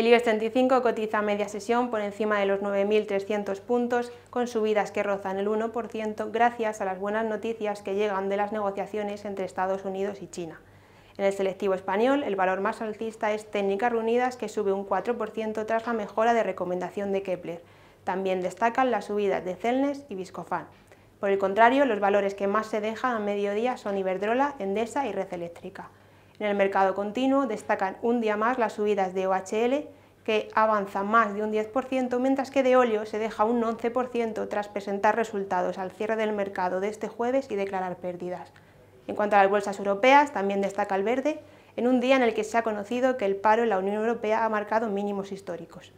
El IBEX 35 cotiza media sesión por encima de los 9.300 puntos, con subidas que rozan el 1% gracias a las buenas noticias que llegan de las negociaciones entre Estados Unidos y China. En el selectivo español, el valor más alcista es Técnicas Reunidas, que sube un 4% tras la mejora de recomendación de Kepler. También destacan las subidas de Celnes y Viscofan. Por el contrario, los valores que más se dejan a mediodía son Iberdrola, Endesa y Red Eléctrica. En el mercado continuo destacan un día más las subidas de OHL, que avanza más de un 10%, mientras que de óleo se deja un 11% tras presentar resultados al cierre del mercado de este jueves y declarar pérdidas. En cuanto a las bolsas europeas, también destaca el verde, en un día en el que se ha conocido que el paro en la Unión Europea ha marcado mínimos históricos.